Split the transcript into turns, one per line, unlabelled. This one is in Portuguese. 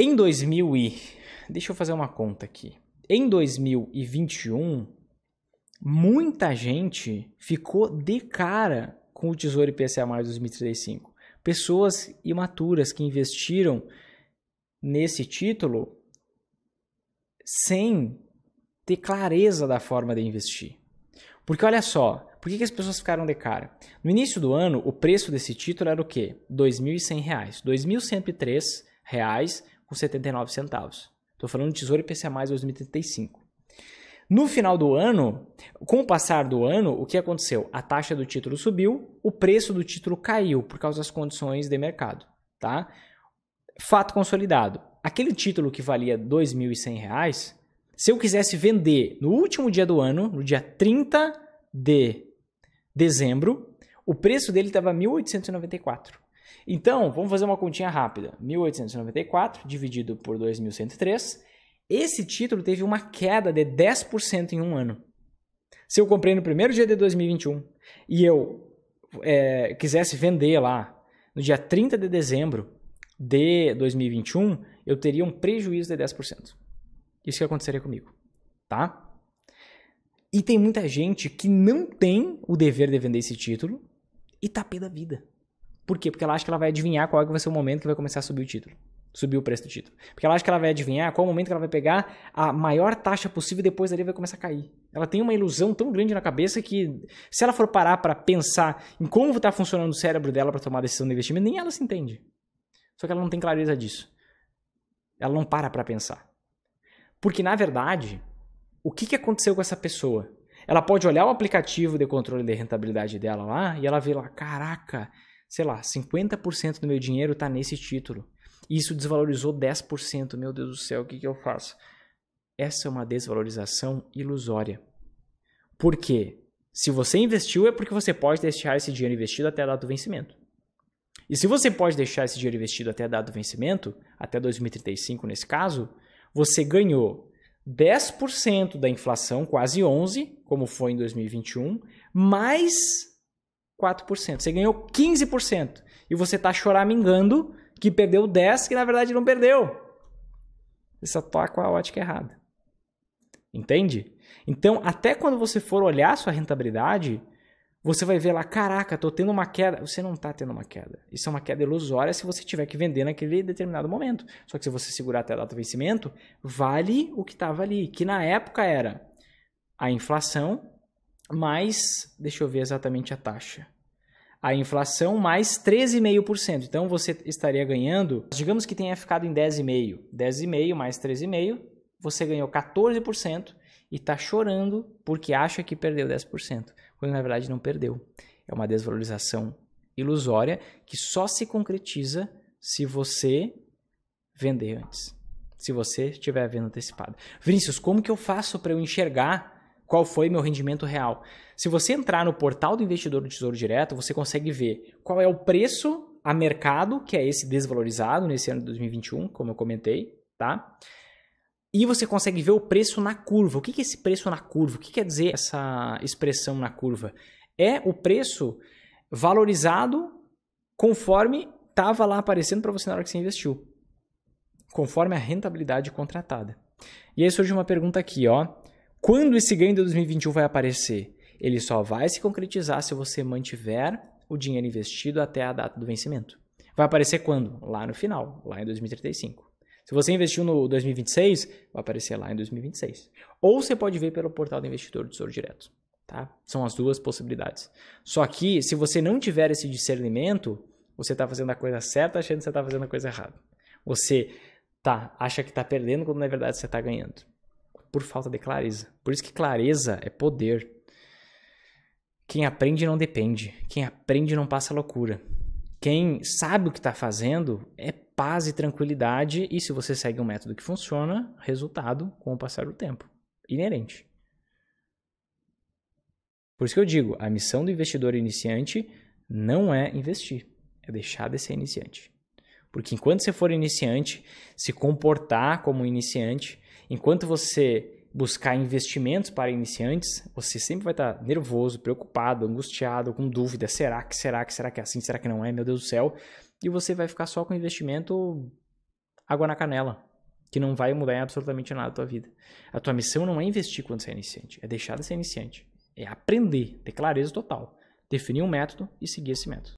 Em 2000 e deixa eu fazer uma conta aqui. Em 2021, muita gente ficou de cara com o Tesouro IPCA mais 2035. Pessoas imaturas que investiram nesse título sem ter clareza da forma de investir. Porque olha só, por que, que, as pessoas ficaram de cara? No início do ano, o preço desse título era o quê? R$ 2.100. R$ reais com 79 centavos. Estou falando de Tesouro IPCA+, 2035. No final do ano, com o passar do ano, o que aconteceu? A taxa do título subiu, o preço do título caiu por causa das condições de mercado, tá? Fato consolidado. Aquele título que valia R$ 2.100, se eu quisesse vender no último dia do ano, no dia 30 de dezembro, o preço dele estava 1.894. Então, vamos fazer uma continha rápida. 1894 dividido por 2103. Esse título teve uma queda de 10% em um ano. Se eu comprei no primeiro dia de 2021 e eu é, quisesse vender lá no dia 30 de dezembro de 2021, eu teria um prejuízo de 10%. Isso que aconteceria comigo, tá? E tem muita gente que não tem o dever de vender esse título e tá pé da vida. Por quê? Porque ela acha que ela vai adivinhar qual é que vai ser o momento que vai começar a subir o título. Subir o preço do título. Porque ela acha que ela vai adivinhar qual é o momento que ela vai pegar a maior taxa possível e depois ali vai começar a cair. Ela tem uma ilusão tão grande na cabeça que se ela for parar para pensar em como está funcionando o cérebro dela para tomar a decisão de investimento, nem ela se entende. Só que ela não tem clareza disso. Ela não para para pensar. Porque na verdade, o que, que aconteceu com essa pessoa? Ela pode olhar o aplicativo de controle de rentabilidade dela lá e ela vê lá, caraca, sei lá, 50% do meu dinheiro está nesse título. E isso desvalorizou 10%. Meu Deus do céu, o que, que eu faço? Essa é uma desvalorização ilusória. Por quê? Se você investiu, é porque você pode deixar esse dinheiro investido até a data do vencimento. E se você pode deixar esse dinheiro investido até a data do vencimento, até 2035 nesse caso, você ganhou 10% da inflação, quase 11%, como foi em 2021, mais 4%. Você ganhou 15%. E você está choramingando que perdeu 10, que na verdade não perdeu. Você só está com a ótica errada. Entende? Então, até quando você for olhar sua rentabilidade, você vai ver lá, caraca, estou tendo uma queda. Você não está tendo uma queda. Isso é uma queda ilusória se você tiver que vender naquele determinado momento. Só que se você segurar até a data do vencimento, vale o que estava ali, que na época era a inflação mais, deixa eu ver exatamente a taxa. A inflação mais 13,5%. Então você estaria ganhando, digamos que tenha ficado em 10,5. 10,5 mais 13,5, você ganhou 14% e está chorando porque acha que perdeu 10%, quando na verdade não perdeu. É uma desvalorização ilusória que só se concretiza se você vender antes. Se você estiver vendo antecipado. Vinícius, como que eu faço para eu enxergar qual foi meu rendimento real. Se você entrar no portal do investidor do Tesouro Direto, você consegue ver qual é o preço a mercado, que é esse desvalorizado nesse ano de 2021, como eu comentei, tá? E você consegue ver o preço na curva. O que é esse preço na curva? O que quer dizer essa expressão na curva? É o preço valorizado conforme estava lá aparecendo para você na hora que você investiu, conforme a rentabilidade contratada. E aí surge uma pergunta aqui, ó. Quando esse ganho de 2021 vai aparecer? Ele só vai se concretizar se você mantiver o dinheiro investido até a data do vencimento. Vai aparecer quando? Lá no final, lá em 2035. Se você investiu no 2026, vai aparecer lá em 2026. Ou você pode ver pelo portal do investidor do Tesouro Direto. Tá? São as duas possibilidades. Só que, se você não tiver esse discernimento, você está fazendo a coisa certa achando que você está fazendo a coisa errada. Você tá, acha que está perdendo quando na verdade você está ganhando por falta de clareza. Por isso que clareza é poder. Quem aprende não depende. Quem aprende não passa loucura. Quem sabe o que está fazendo é paz e tranquilidade. E se você segue um método que funciona, resultado com o passar do tempo. Inerente. Por isso que eu digo: a missão do investidor iniciante não é investir, é deixar de ser iniciante. Porque enquanto você for iniciante, se comportar como iniciante, Enquanto você buscar investimentos para iniciantes, você sempre vai estar nervoso, preocupado, angustiado, com dúvida, será que será que será que é assim, será que não é, meu Deus do céu, e você vai ficar só com investimento água na canela, que não vai mudar absolutamente nada a tua vida. A tua missão não é investir quando você é iniciante, é deixar de ser iniciante, é aprender, ter clareza total, definir um método e seguir esse método.